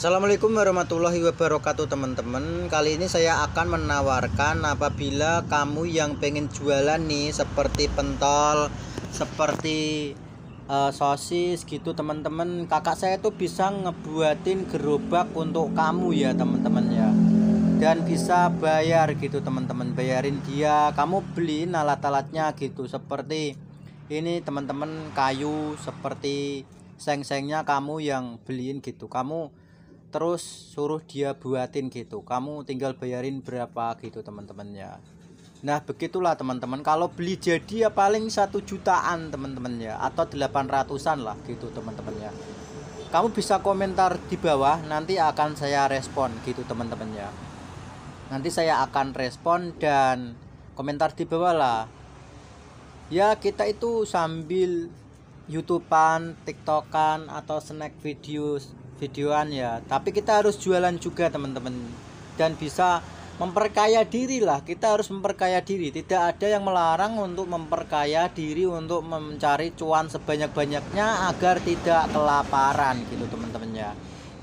Assalamualaikum warahmatullahi wabarakatuh teman-teman Kali ini saya akan menawarkan apabila kamu yang pengen jualan nih Seperti pentol, seperti uh, sosis gitu teman-teman Kakak saya tuh bisa ngebuatin gerobak untuk kamu ya teman-teman ya Dan bisa bayar gitu teman-teman Bayarin dia, kamu beliin alat-alatnya gitu Seperti ini teman-teman kayu, seperti seng-sengnya kamu yang beliin gitu Kamu terus suruh dia buatin gitu kamu tinggal bayarin berapa gitu teman-temannya nah begitulah teman-teman kalau beli jadi ya paling satu jutaan teman-temannya atau 800an lah gitu teman-temannya kamu bisa komentar di bawah nanti akan saya respon gitu teman-temannya nanti saya akan respon dan komentar di bawah lah ya kita itu sambil youtubean tiktokan atau snack videos videoan ya tapi kita harus jualan juga teman-teman dan bisa memperkaya diri lah kita harus memperkaya diri tidak ada yang melarang untuk memperkaya diri untuk mencari cuan sebanyak-banyaknya agar tidak kelaparan gitu teman-teman ya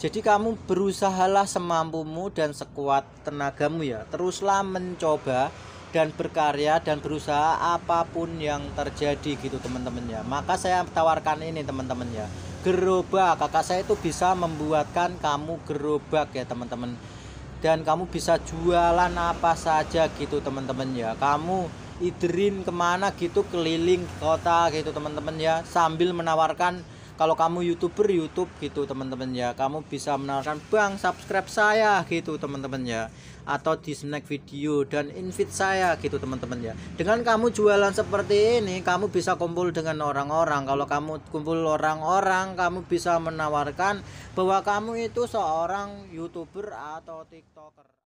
jadi kamu berusahalah semampumu dan sekuat tenagamu ya teruslah mencoba dan berkarya dan berusaha apapun yang terjadi gitu teman-teman ya maka saya tawarkan ini teman-teman ya gerobak. Kakak saya itu bisa membuatkan kamu gerobak ya, teman-teman. Dan kamu bisa jualan apa saja gitu, teman-teman ya. Kamu iderin kemana gitu keliling kota gitu, teman-teman ya, sambil menawarkan kalau kamu youtuber YouTube gitu teman-teman ya kamu bisa menawarkan bang subscribe saya gitu teman-teman ya atau snack video dan invite saya gitu teman-teman ya dengan kamu jualan seperti ini kamu bisa kumpul dengan orang-orang kalau kamu kumpul orang-orang kamu bisa menawarkan bahwa kamu itu seorang youtuber atau tiktoker